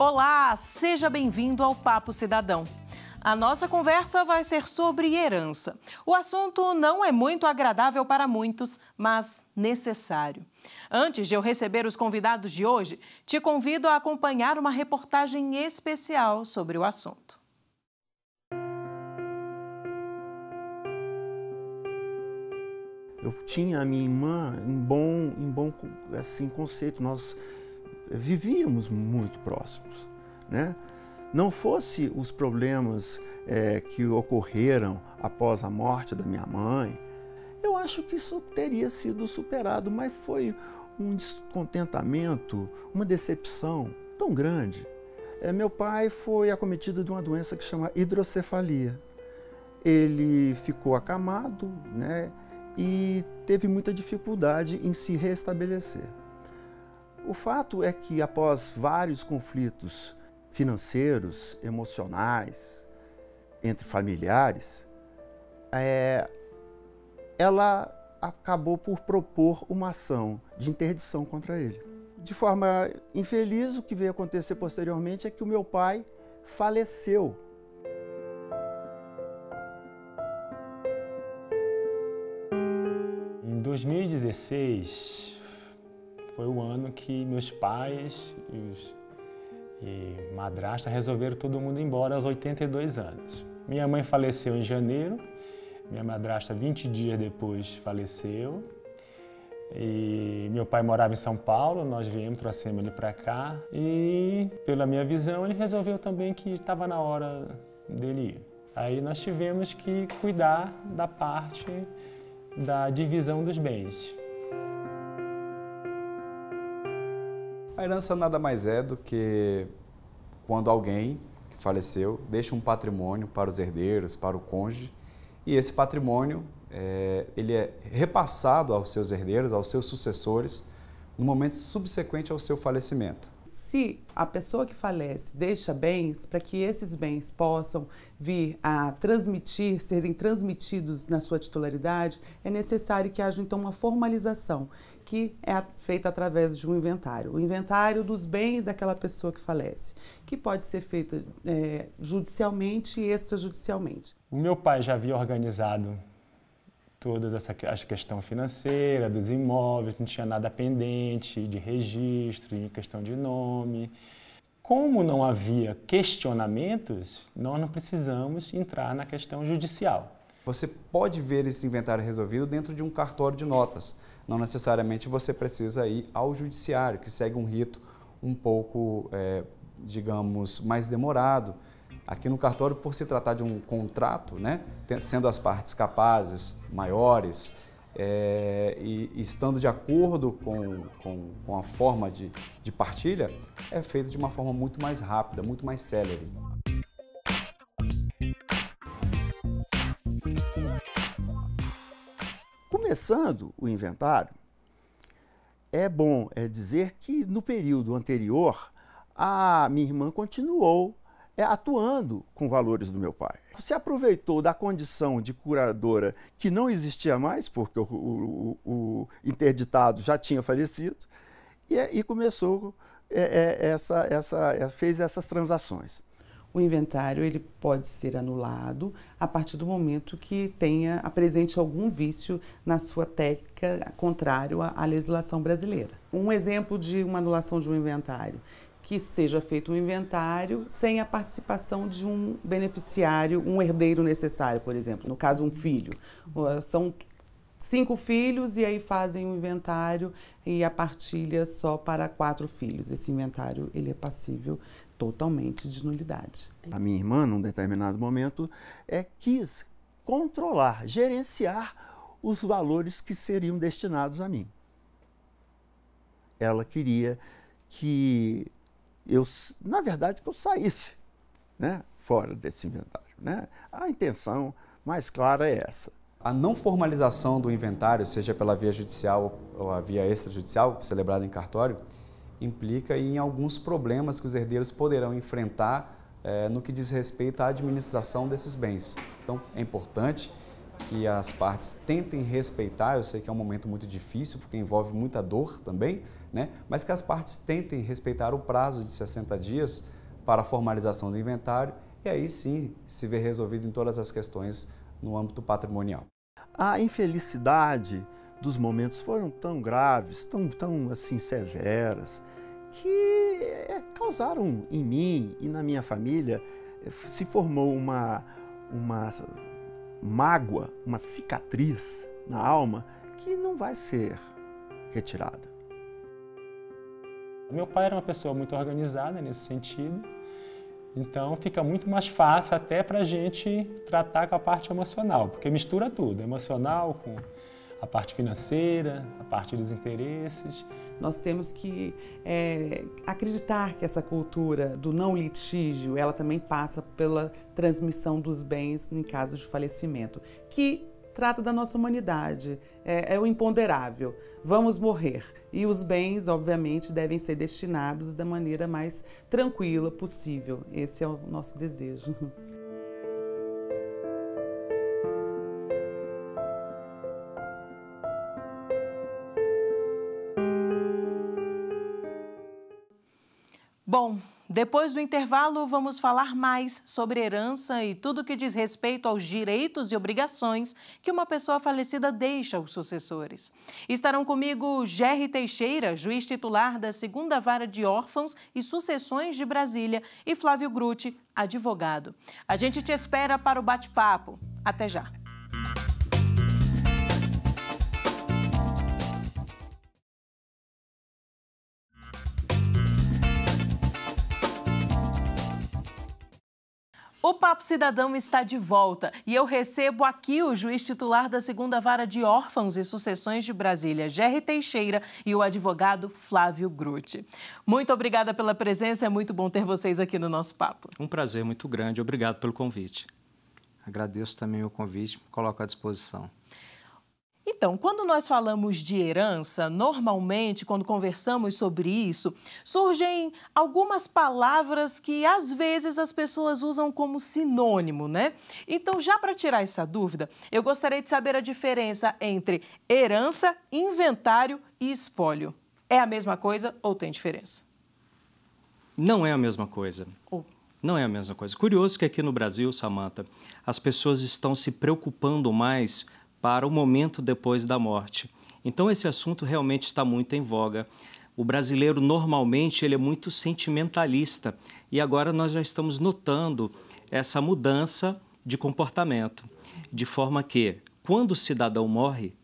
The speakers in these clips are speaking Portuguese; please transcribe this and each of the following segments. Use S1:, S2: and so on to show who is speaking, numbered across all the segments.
S1: Olá, seja bem-vindo ao Papo Cidadão. A nossa conversa vai ser sobre herança. O assunto não é muito agradável para muitos, mas necessário. Antes de eu receber os convidados de hoje, te convido a acompanhar uma reportagem especial sobre o assunto.
S2: Eu tinha a minha irmã em bom, em bom assim, conceito. Nós vivíamos muito próximos, né? Não fosse os problemas é, que ocorreram após a morte da minha mãe, eu acho que isso teria sido superado, mas foi um descontentamento, uma decepção tão grande. É, meu pai foi acometido de uma doença que chama hidrocefalia. Ele ficou acamado, né? E teve muita dificuldade em se restabelecer. O fato é que após vários conflitos financeiros, emocionais, entre familiares, é, ela acabou por propor uma ação de interdição contra ele. De forma infeliz, o que veio acontecer posteriormente é que o meu pai faleceu.
S3: Em 2016, foi o ano que meus pais e, os, e madrasta resolveram todo mundo embora aos 82 anos. Minha mãe faleceu em janeiro, minha madrasta 20 dias depois faleceu. E meu pai morava em São Paulo, nós viemos, trouxemos ele para cá e, pela minha visão, ele resolveu também que estava na hora dele ir. Aí nós tivemos que cuidar da parte da divisão dos bens.
S4: A herança nada mais é do que quando alguém que faleceu deixa um patrimônio para os herdeiros, para o cônjuge, e esse patrimônio é, ele é repassado aos seus herdeiros, aos seus sucessores, no momento subsequente ao seu falecimento.
S5: Se a pessoa que falece deixa bens para que esses bens possam vir a transmitir, serem transmitidos na sua titularidade, é necessário que haja então uma formalização, que é feita através de um inventário. O inventário dos bens daquela pessoa que falece, que pode ser feito é, eh, judicialmente e extrajudicialmente.
S3: O meu pai já havia organizado toda essa a questão financeira dos imóveis, não tinha nada pendente de registro, em questão de nome. Como não havia questionamentos, nós não precisamos entrar na questão judicial. Você pode ver esse inventário resolvido dentro de um cartório de notas.
S4: Não necessariamente você precisa ir ao judiciário, que segue um rito um pouco, é, digamos, mais demorado Aqui no cartório, por se tratar de um contrato, né, sendo as partes capazes, maiores, é, e, estando de acordo com, com, com a forma de, de partilha, é feito de uma forma muito mais rápida, muito mais célere. Começando o inventário,
S2: é bom é dizer que no período anterior, a minha irmã continuou é, atuando com valores do meu pai. Se aproveitou da condição de curadora que não existia mais, porque o, o, o interditado já tinha falecido, e, é, e começou é, é, essa,
S5: essa, é, fez essas transações. O inventário ele pode ser anulado a partir do momento que tenha apresente algum vício na sua técnica contrário à legislação brasileira. Um exemplo de uma anulação de um inventário que seja feito um inventário sem a participação de um beneficiário, um herdeiro necessário, por exemplo, no caso, um filho. Eh, são cinco filhos e aí fazem o um inventário e a partilha só para quatro filhos. Esse inventário ele é passível totalmente de nulidade. A
S2: minha irmã, num determinado momento, é, quis controlar, gerenciar os valores que seriam destinados a mim. Ela queria que eu, na verdade, que eu saísse
S4: né, fora desse inventário. Né? A intenção mais clara é essa. A não formalização do inventário, seja pela via judicial ou a via extrajudicial, celebrada em cartório, implica em alguns problemas que os herdeiros poderão enfrentar eh, no que diz respeito à administração desses bens. Então, é importante que as partes tentem respeitar. Eu sei que é um momento muito difícil, porque envolve muita dor também, né? mas que as partes tentem respeitar o prazo de 60 dias para a formalização do inventário e aí sim se ver resolvido em todas as questões no âmbito patrimonial. A infelicidade dos momentos foram
S2: tão graves, tão, tão assim severas, que é, causaram em mim e na minha família eh, se formou uma, uma mágoa, uma cicatriz na alma que não vai ser retirada.
S3: Meu pai era uma pessoa muito organizada nesse sentido, então fica muito mais fácil até para a gente tratar com a parte emocional, porque mistura tudo, emocional com a parte financeira, a parte dos interesses. Nós temos que é, acreditar que essa
S5: cultura do não litígio, ela também passa pela transmissão dos bens em caso de falecimento, que trata da nossa humanidade, é, é o imponderável. Vamos morrer e os bens, obviamente, devem ser destinados da maneira mais tranquila possível. Esse é o nosso desejo.
S1: Depois do intervalo, vamos falar mais sobre herança e tudo que diz respeito aos direitos e obrigações que uma pessoa falecida deixa aos sucessores. Estarão comigo Gerry Teixeira, juiz titular da Segunda Vara de Órfãos e Sucessões de Brasília, e Flávio Grutti, advogado. A gente te espera para o bate-papo. Até já! O Papo Cidadão está de volta e eu recebo aqui o juiz titular da segunda vara de órfãos e sucessões de Brasília, Jerry Teixeira, e o advogado Flávio Grutti. Muito obrigada pela presença, é muito bom ter vocês aqui no nosso papo.
S6: Um prazer muito grande, obrigado pelo convite. Agradeço também o convite, coloco à disposição.
S1: Então, quando nós falamos de herança, normalmente, quando conversamos sobre isso, surgem algumas palavras que às vezes as pessoas usam como sinônimo, né? Então, já para tirar essa dúvida, eu gostaria de saber a diferença entre herança, inventário e espólio. É a mesma coisa ou tem diferença?
S7: Não é a mesma coisa. Oh. Não é a mesma coisa. Curioso que aqui no Brasil, Samantha, as pessoas estão se preocupando mais para o momento depois da morte. Então esse assunto realmente está muito em voga. O brasileiro normalmente ele é muito sentimentalista e agora nós já estamos notando essa mudança de comportamento, de forma que quando o cidadão morre,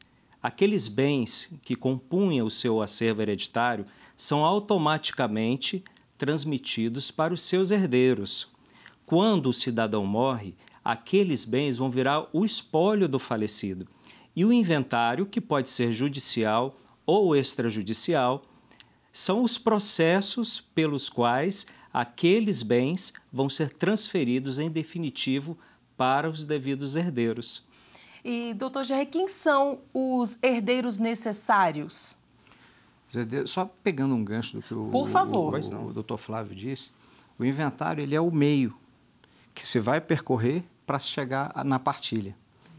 S7: aqueles bens que compunham o seu acervo hereditário são automaticamente transmitidos para os seus herdeiros. Quando o cidadão morre, aqueles bens vão virar o espólio do falecido. E o inventário, que pode ser judicial ou extrajudicial, são os processos pelos quais aqueles bens vão ser transferidos em definitivo para os devidos
S6: herdeiros.
S1: E, doutor Jair, quem são os herdeiros necessários?
S6: Só pegando um gancho do que o, Por favor. O, o, o doutor Flávio disse, o inventário ele é o meio que se vai percorrer para chegar na partilha,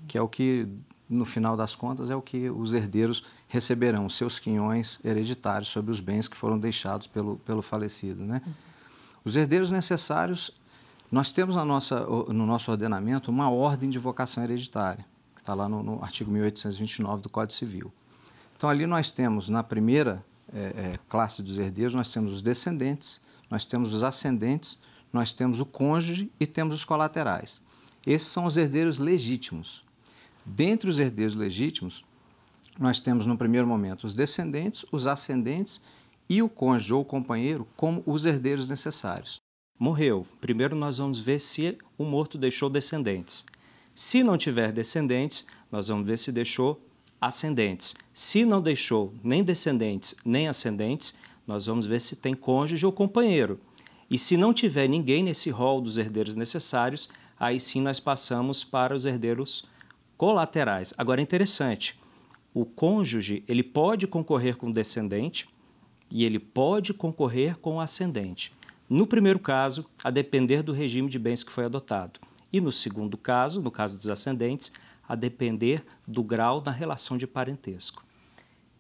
S6: que é o que, no final das contas, é o que os herdeiros receberão, seus quinhões hereditários sobre os bens que foram deixados pelo, pelo falecido. Né? Os herdeiros necessários, nós temos na nossa, no nosso ordenamento uma ordem de vocação hereditária, que está lá no, no artigo 1829 do Código Civil. Então, ali nós temos, na primeira é, é, classe dos herdeiros, nós temos os descendentes, nós temos os ascendentes, nós temos o cônjuge e temos os colaterais. Esses são os herdeiros legítimos. Dentre os herdeiros legítimos, nós temos no primeiro momento os descendentes, os ascendentes e o cônjuge ou companheiro como os herdeiros necessários. Morreu. Primeiro nós vamos ver se o morto deixou descendentes.
S7: Se não tiver descendentes, nós vamos ver se deixou ascendentes. Se não deixou nem descendentes nem ascendentes, nós vamos ver se tem cônjuge ou companheiro. E se não tiver ninguém nesse rol dos herdeiros necessários, aí sim nós passamos para os herdeiros colaterais. Agora é interessante, o cônjuge ele pode concorrer com o descendente e ele pode concorrer com o ascendente. No primeiro caso, a depender do regime de bens que foi adotado. E no segundo caso, no caso dos ascendentes, a depender do grau da relação de parentesco.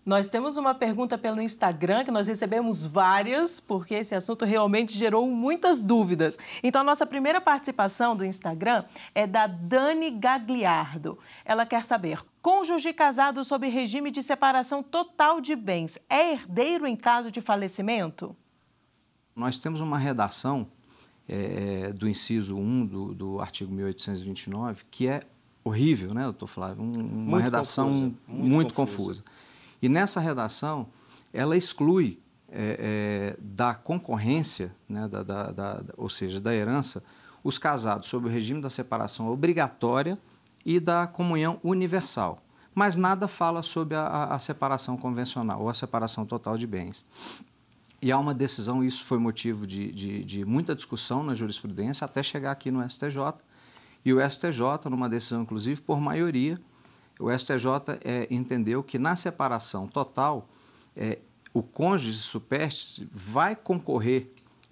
S1: Nós temos uma pergunta pelo Instagram, que nós recebemos várias, porque esse assunto realmente gerou muitas dúvidas. Então, a nossa primeira participação do Instagram é da Dani Gagliardo. Ela quer saber: cônjuge casado sob regime de separação total de bens é herdeiro em caso de falecimento?
S6: Nós temos uma redação é, do inciso 1 do, do artigo 1829 que é horrível, né, doutor Flávio? Um, uma redação confusa, muito, muito, confusa. confusa. E nessa redação, ela exclui é, é, da concorrência, né, da, da, da, ou seja, da herança, os casados sob o regime da separação obrigatória e da comunhão universal. Mas nada fala sobre a, a separação convencional ou a separação total de bens. E há uma decisão, isso foi motivo de, de, de muita discussão na jurisprudência até chegar aqui no STJ. E o STJ, numa decisão, inclusive, por maioria, o STJ é, entendeu que na separação total, é, o cônjuge supérstice vai concorrer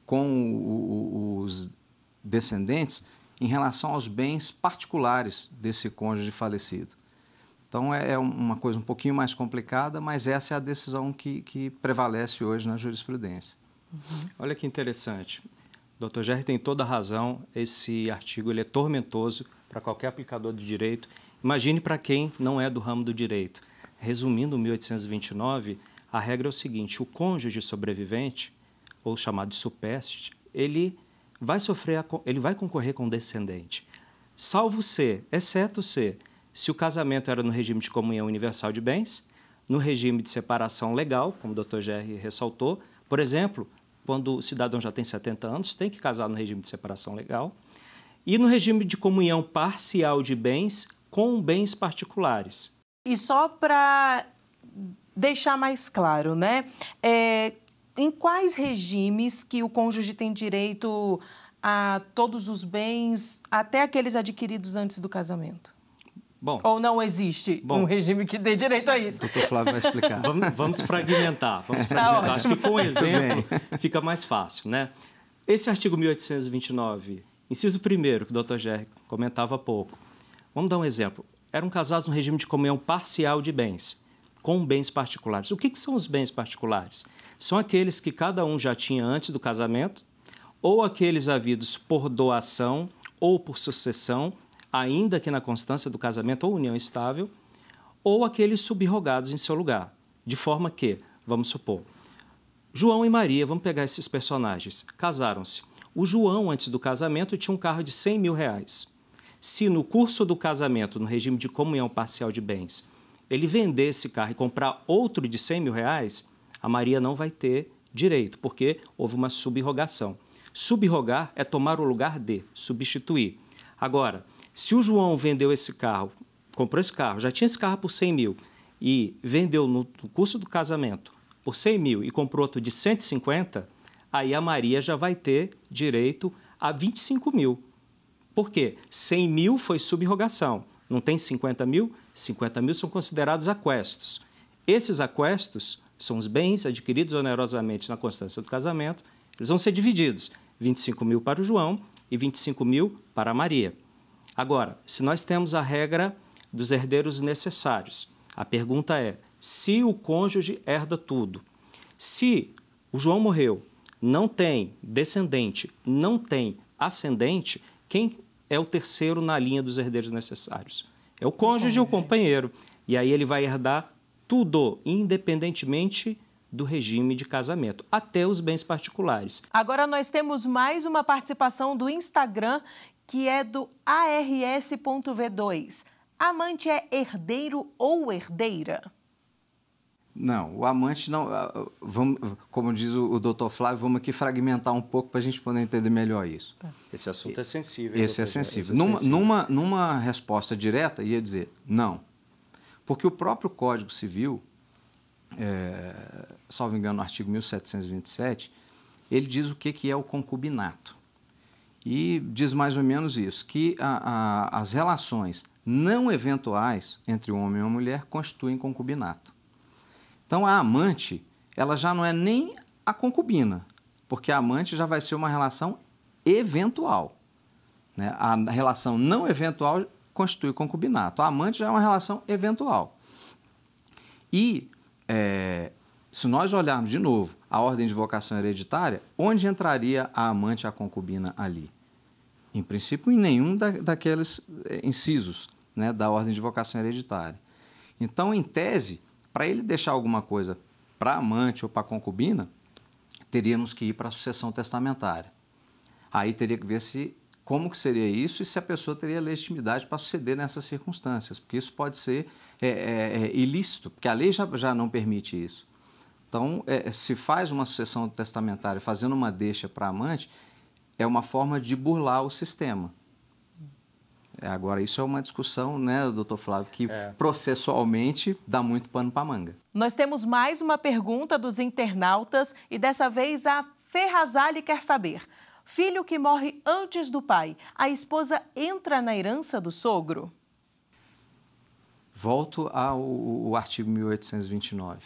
S6: com o, o, os descendentes em relação aos bens particulares desse cônjuge falecido. Então é, é, uma coisa um pouquinho mais complicada, mas essa é a decisão que, que prevalece hoje na jurisprudência.
S7: Uhum. Olha que interessante. doutor Gerri tem toda a razão. Esse artigo ele é tormentoso para qualquer aplicador de direito Imagine para quem não é do ramo do direito. Resumindo 1829, a regra é o seguinte: o cônjuge sobrevivente, ou chamado de supeste, ele vai sofrer, a, ele vai concorrer com o descendente, salvo se, exceto se, se o casamento era no regime de comunhão universal de bens, no regime de separação legal, como o Dr. Jerry ressaltou, por exemplo, quando o cidadão já tem 70 anos, tem que casar no regime de separação legal. E no regime de comunhão parcial de bens, com bens particulares.
S1: E só para deixar mais claro, né? É, em quais regimes que o cônjuge tem direito a todos os bens, até aqueles adquiridos antes do casamento? Bom, Ou não existe bom, um regime que dê direito a isso? O doutor Flávio vai explicar. Vamos, vamos
S7: fragmentar, vamos tá fragmentar. Tá Acho que com um exemplo fica mais fácil, né? Esse artigo 1829, inciso 1 que o doutor Gerri comentava há pouco, Vamos dar um exemplo. Eram casados no regime de comunhão parcial de bens, com bens particulares. O que, que são os bens particulares? São aqueles que cada um já tinha antes do casamento, ou aqueles havidos por doação ou por sucessão, ainda que na constância do casamento ou união estável, ou aqueles subrogados em seu lugar. De forma que, vamos supor, João e Maria, vamos pegar esses personagens, casaram-se. O João, antes do casamento, tinha um carro de 100 mil reais. Se no curso do casamento, no regime de comunhão parcial de bens, ele vender esse carro e comprar outro de 100 mil reais, a Maria não vai ter direito, porque houve uma subrogação. Subrogar é tomar o lugar de, substituir. Agora, se o João vendeu esse carro, comprou esse carro, já tinha esse carro por 100 mil e vendeu no curso do casamento por 100 mil e comprou outro de 150, aí a Maria já vai ter direito a 25 mil. Por quê? 100 mil foi subrogação. Não tem 50 mil? 50 mil são considerados aquestos. Esses aquestos são os bens adquiridos onerosamente na constância do casamento. Eles vão ser divididos: 25 mil para o João e 25 mil para a Maria. Agora, se nós temos a regra dos herdeiros necessários, a pergunta é: se o cônjuge herda tudo, se o João morreu, não tem descendente, não tem ascendente, quem é o terceiro na linha dos herdeiros necessários? É o cônjuge ou o companheiro. E aí ele vai herdar tudo, independentemente do regime de casamento, até os bens particulares.
S1: Agora nós temos mais uma participação do Instagram, que é do ars.v2. Amante é herdeiro ou herdeira?
S6: Não, o amante não. Vamos, como diz o, doutor Flávio, vamos aqui fragmentar um pouco para a gente poder entender melhor isso. Tá. Esse assunto é
S7: sensível. Esse é sensível. É numa, Numa,
S6: numa resposta direta, ia dizer não. Porque o próprio Código Civil, é, salvo engano, no artigo 1727, ele diz o que, que é o concubinato. E diz mais ou menos isso: que a, a, as relações não eventuais entre o homem e a mulher constituem concubinato. Então a amante, ela já não é nem a concubina, porque a amante já vai ser uma relação eventual. Né? A relação não eventual constitui concubinato. A amante já é uma relação eventual. E é, se nós olharmos de novo a ordem de vocação hereditária, onde entraria a amante e a concubina ali? Em princípio, em nenhum da, daqueles é, incisos né, da ordem de vocação hereditária. Então, em tese, para ele deixar alguma coisa para amante ou para concubina, teríamos que ir para a sucessão testamentária. Aí teria que ver se como que seria isso e se a pessoa teria legitimidade para suceder nessas circunstâncias, porque isso pode ser é, é, é, ilícito, porque a lei já, já não permite isso. Então, é, é, se faz uma sucessão testamentária fazendo uma deixa para amante, é uma forma de burlar o sistema. É, agora, isso é uma discussão, né, doutor Flávio, que é. processualmente dá muito pano para manga.
S1: Nós temos mais uma pergunta dos internautas e dessa vez a Ferrazali quer saber. Filho que morre antes do pai, a esposa entra na herança do sogro?
S6: Volto ao, ao artigo 1829.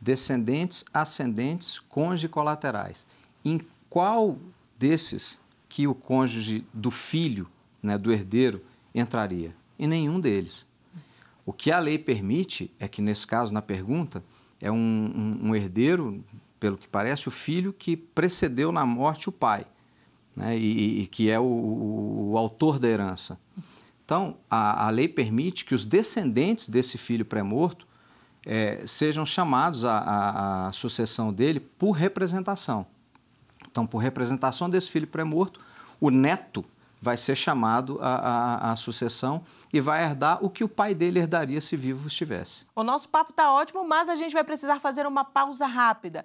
S6: Descendentes, ascendentes, cônjuge colaterais. Em qual desses que o cônjuge do filho, né, do herdeiro, entraria? Em nenhum deles. O que a lei permite é que, nesse caso, na pergunta, é um, um, um herdeiro, pelo que parece, o filho que precedeu na morte o pai, né? e, e que é o, o, o, autor da herança. Então, a, a, lei permite que os descendentes desse filho pré-morto é, sejam chamados à, à sucessão dele por representação. Então, por representação desse filho pré-morto, o neto vai ser chamado à, à, à, sucessão e vai herdar o que o pai dele herdaria se vivo estivesse.
S1: O nosso papo está ótimo, mas a gente vai precisar fazer uma pausa rápida.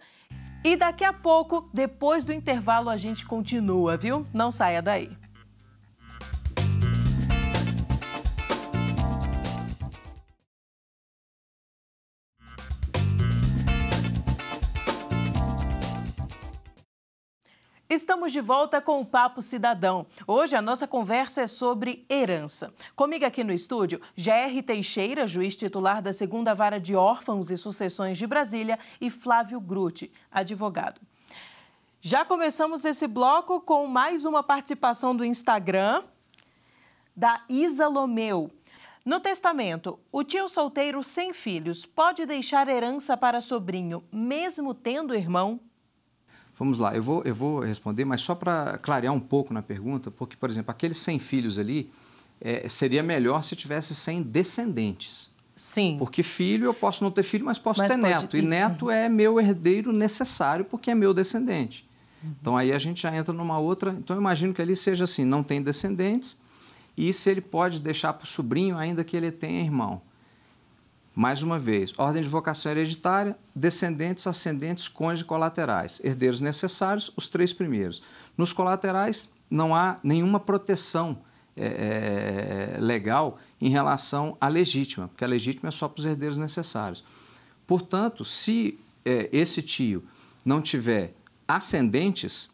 S1: E daqui a pouco, depois do intervalo, a gente continua, viu? Não saia daí. Estamos de volta com o Papo Cidadão. Hoje a nossa conversa é sobre herança. Comigo aqui no estúdio, G.R. Teixeira, juiz titular da Segunda Vara de Órfãos e Sucessões de Brasília, e Flávio Grutti, advogado. Já começamos esse bloco com mais uma participação do Instagram da Isa Lomeu. No testamento, o tio solteiro sem filhos pode deixar herança para sobrinho, mesmo tendo irmão?
S6: Vamos lá, eu vou, eu vou responder, mas só para clarear um pouco na pergunta, porque, por exemplo, aqueles 100 filhos ali, é, seria melhor se tivesse 100 descendentes. Sim. Porque filho, eu posso não ter filho, mas posso mas ter pode... neto. E neto é meu herdeiro necessário, porque é meu descendente. Uhum. Então aí a gente já entra numa outra. Então eu imagino que ali seja assim: não tem descendentes, e se ele pode deixar para o sobrinho, ainda que ele tenha irmão. Mais uma vez, ordem de vocação hereditária, descendentes, ascendentes, cônjuge colaterais. Herdeiros necessários, os três primeiros. Nos colaterais, não há nenhuma proteção é, legal em relação à legítima, porque a legítima é só para os herdeiros necessários. Portanto, se é, esse tio não tiver ascendentes,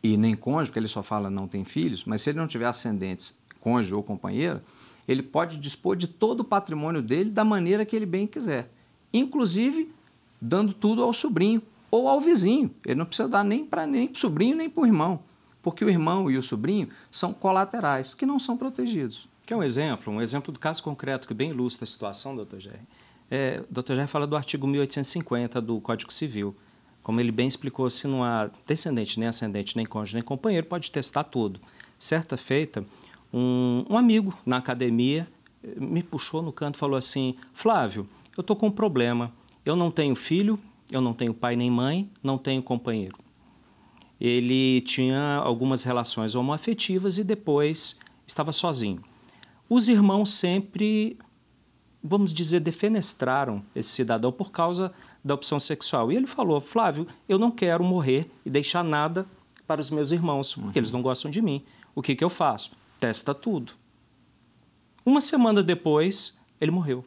S6: e nem cônjuge, porque ele só fala não tem filhos, mas se ele não tiver ascendentes, cônjuge ou companheira, ele pode dispor de todo o patrimônio dele da maneira que ele bem quiser, inclusive dando tudo ao sobrinho ou ao vizinho. Ele não precisa dar nem para nem o sobrinho nem para o irmão, porque o irmão e o sobrinho são colaterais que não são protegidos. Que é um exemplo, um
S7: exemplo do caso concreto que bem ilustra a situação, doutor Gerry. É, o doutor Gerry fala do artigo 1850 do Código Civil. Como ele bem explicou, se não há descendente, nem ascendente, nem cônjuge, nem companheiro, pode testar tudo. Certa feita, um, um amigo na academia eh, me puxou no canto e falou assim: Flávio, eu estou com um problema. Eu não tenho filho, eu não tenho pai nem mãe, não tenho companheiro. Ele tinha algumas relações homoafetivas e depois estava sozinho. Os irmãos sempre, vamos dizer, defenestraram esse cidadão por causa da opção sexual. E ele falou: Flávio, eu não quero morrer e deixar nada para os meus irmãos, porque eles uhum. não gostam de mim. O que, que eu faço? testa tudo. Uma semana depois, ele morreu.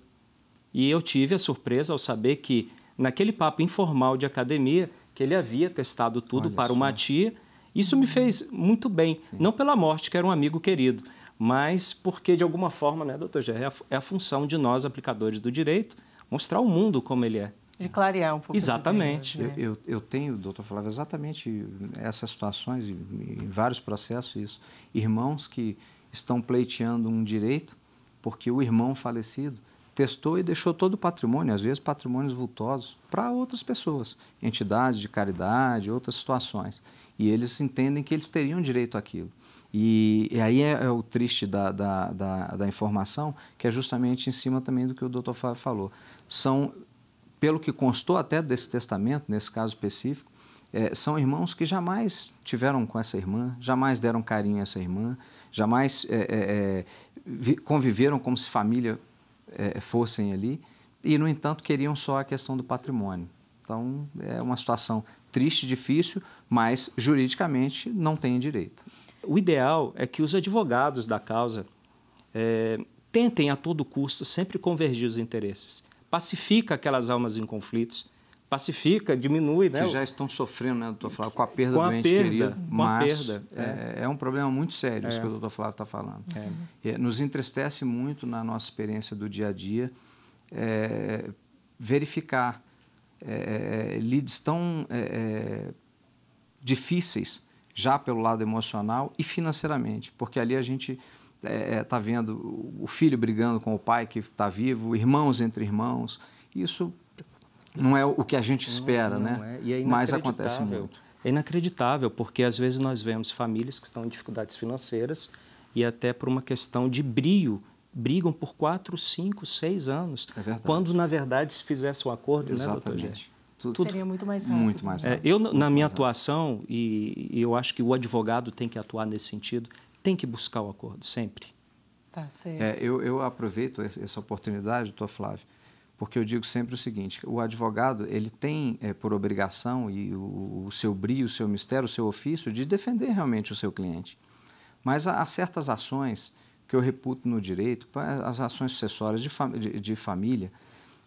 S7: E eu tive a surpresa ao saber que, naquele papo informal de academia, que ele havia testado tudo Olha para o uma tia. Isso me fez muito bem, Sim. não pela morte, que era um amigo querido, mas porque, de alguma forma, né, doutor Gerry, é, é a função de nós, aplicadores do direito, mostrar o mundo como ele é
S1: de clarear um pouco. Exatamente. Ideias, né? eu,
S6: eu, eu, tenho, doutor Flávio, exatamente essas situações, em vários processos, isso. Irmãos que estão pleiteando um direito porque o irmão falecido testou e deixou todo o patrimônio, às vezes patrimônios vultosos, para outras pessoas, entidades de caridade, outras situações. E eles entendem que eles teriam direito àquilo. E, e, aí é, é o triste da, da, da, da, informação, que é justamente em cima também do que o doutor Flávio falou. São pelo que constou até desse testamento, nesse caso específico, é, são irmãos que jamais tiveram com essa irmã, jamais deram carinho a essa irmã, jamais é, é, é conviveram como se família é, fossem ali, e, no entanto, queriam só a questão do patrimônio. Então, é uma situação triste, difícil, mas juridicamente não tem direito. O ideal é que os advogados da causa é,
S7: tentem a todo custo sempre convergir os interesses pacifica aquelas almas em conflitos,
S6: pacifica, diminui. Né? Que já estão sofrendo, né, doutor Flávio, com a perda com a do ente perda, querido. mas perda, é. é. É, um problema muito sério é. isso que o doutor Flávio está falando. É. É, nos entristece muito na nossa experiência do dia a dia verificar lides tão difíceis já pelo lado emocional e financeiramente, porque ali a gente está é, é tá vendo o filho brigando com o pai que está vivo, irmãos entre irmãos. Isso não é o que a gente espera, não, não né? É. é Mas acontece muito.
S7: É inacreditável, porque às vezes nós vemos famílias que estão em dificuldades financeiras e até por uma questão de brio brigam por quatro, cinco, seis anos, é quando na verdade se fizesse um acordo, Exatamente. né, doutor? Tudo, tudo. Seria
S1: muito mais rápido. É, muito mais rápido. É, eu, muito na minha
S7: atuação, e, e eu acho que o
S6: advogado tem que atuar nesse sentido, tem que buscar o acordo, sempre.
S1: Tá certo. É,
S6: eu, eu aproveito essa oportunidade, doutor Flávio, porque eu digo sempre o seguinte: o advogado ele tem é, por obrigação e o, o, seu brio, o seu mistério, o seu ofício de defender realmente o seu cliente. Mas há, há certas ações que eu reputo no direito, as ações sucessórias de, fam de, de família,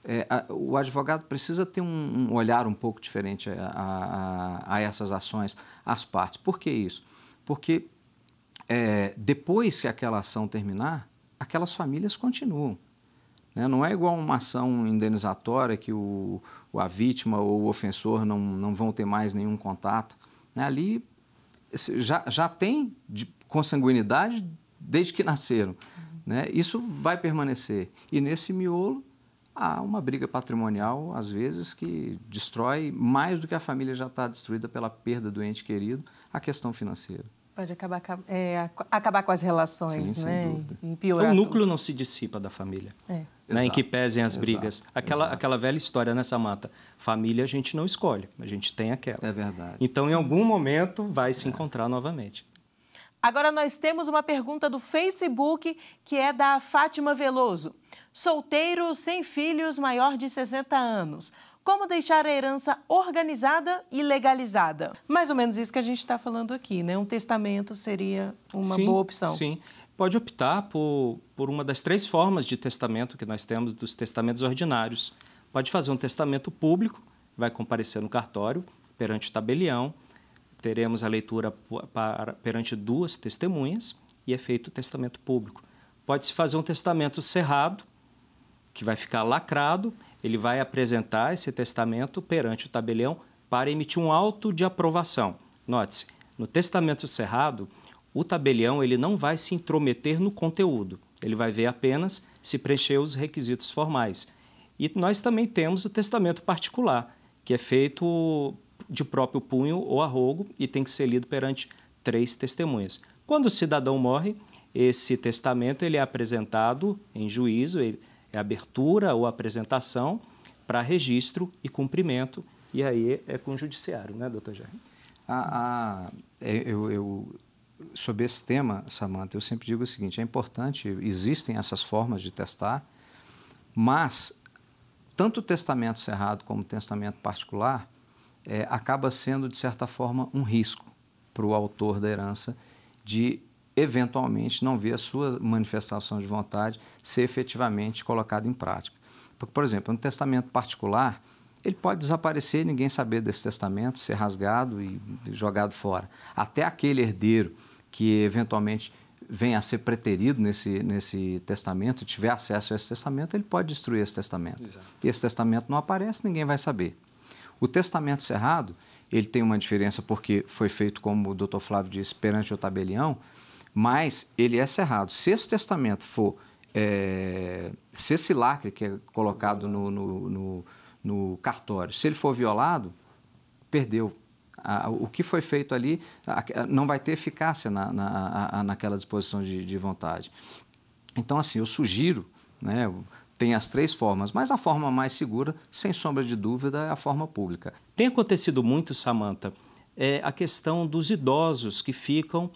S6: é, a, o advogado precisa ter um, um olhar um pouco diferente a, a, a, essas ações, às partes. Por que isso? Porque é, depois que aquela ação terminar, aquelas famílias continuam. Né? Não é igual uma ação indenizatória que o, a vítima ou o ofensor não, não vão ter mais nenhum contato. Né? Ali já, já tem de consanguinidade desde que nasceram. Né? Isso vai permanecer. E nesse miolo há uma briga patrimonial, às vezes, que destrói mais do que a família já está destruída pela perda do ente querido, a questão financeira.
S1: Pode acabar, é, acabar com as relações, sim, né? Então, piorar o núcleo
S6: tudo. não se
S7: dissipa da família. É. Né, em que pesem as brigas. aquela, aquela velha história nessa mata. Família a gente não escolhe, a gente tem aquela. É verdade. Então, em algum momento, vai se encontrar novamente.
S1: Agora, nós temos uma pergunta do Facebook que é da Fátima Veloso. Solteiro sem filhos maior de 60 anos. Como deixar a herança organizada e legalizada? Mais ou menos isso que a gente está falando aqui, né? Um testamento seria uma sim, boa opção. Sim,
S7: pode optar por, por uma das três formas de testamento que nós temos dos testamentos ordinários. Pode fazer um testamento público, vai comparecer no cartório perante o tabelião, teremos a leitura para, perante duas testemunhas e é feito o testamento público. Pode-se fazer um testamento cerrado, que vai ficar lacrado ele vai apresentar esse testamento perante o tabelião para emitir um auto de aprovação. Note-se, no testamento cerrado, o tabelião ele não vai se intrometer no conteúdo, ele vai ver apenas se preencher os requisitos formais. E nós também temos o testamento particular, que é feito de próprio punho ou arrogo e tem que ser lido perante três testemunhas. Quando o cidadão morre, esse testamento ele é apresentado em juízo, ele, é abertura ou apresentação para registro e cumprimento, e aí é com o judiciário, né, doutor Jair?
S6: É, eu, eu, sobre esse tema, Samanta, eu sempre digo o seguinte: é importante, existem essas formas de testar, mas tanto o testamento cerrado como o testamento particular é, acaba sendo, de certa forma, um risco para o autor da herança de eventualmente não vê a sua manifestação de vontade ser efetivamente colocada em prática. Porque, por exemplo, um testamento particular, ele pode desaparecer, ninguém saber desse testamento, ser rasgado e jogado fora. Até aquele herdeiro que eventualmente venha a ser preterido nesse, nesse testamento, tiver acesso a esse testamento, ele pode destruir esse testamento. Exato. E esse testamento não aparece, ninguém vai saber. O testamento cerrado, ele tem uma diferença porque foi feito, como o doutor Flávio disse, perante o tabelião, mas ele é cerrado. Se esse testamento for, é, se esse lacre que é colocado no, no, no, no cartório, se ele for violado, perdeu. Ah, o que foi feito ali não vai ter eficácia na, na, naquela disposição de, de vontade. Então, assim, eu sugiro, né, tem as três formas, mas a forma mais segura, sem sombra de dúvida, é a forma pública. Tem acontecido muito, Samanta, é a questão dos idosos que
S7: ficam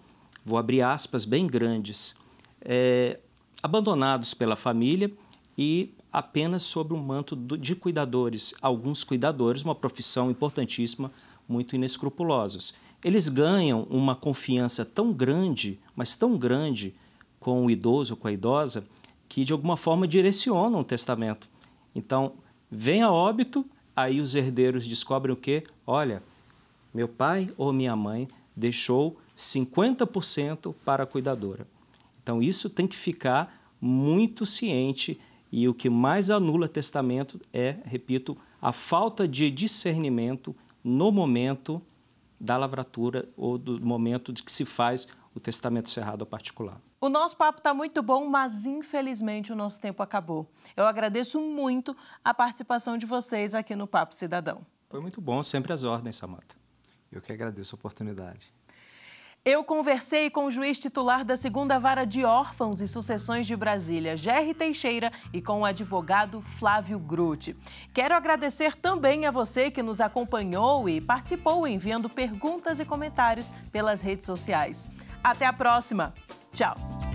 S7: vou abrir aspas bem grandes, é, abandonados pela família e apenas sobre um manto de cuidadores, alguns cuidadores, uma profissão importantíssima, muito inescrupulosos. Eles ganham uma confiança tão grande, mas tão grande, com o idoso ou com a idosa, que de alguma forma direcionam o testamento. Então, vem a óbito, aí os herdeiros descobrem o quê? Olha, meu pai ou minha mãe deixou 50% para a cuidadora. Então, isso tem que ficar muito ciente e o que mais anula testamento é, repito, a falta de discernimento no momento da lavratura ou do momento de que se faz o testamento cerrado ao particular.
S1: O nosso papo está muito bom, mas infelizmente o nosso tempo acabou. Eu agradeço muito a participação de vocês aqui no Papo Cidadão. Foi muito
S7: bom, sempre as ordens, Samanta. Eu que agradeço a oportunidade.
S1: Eu conversei com o juiz titular da segunda vara de órfãos e sucessões de Brasília, Jerry Teixeira, e com o advogado Flávio Grutti. Quero agradecer também a você que nos acompanhou e participou enviando perguntas e comentários pelas redes sociais. Até a próxima. Tchau.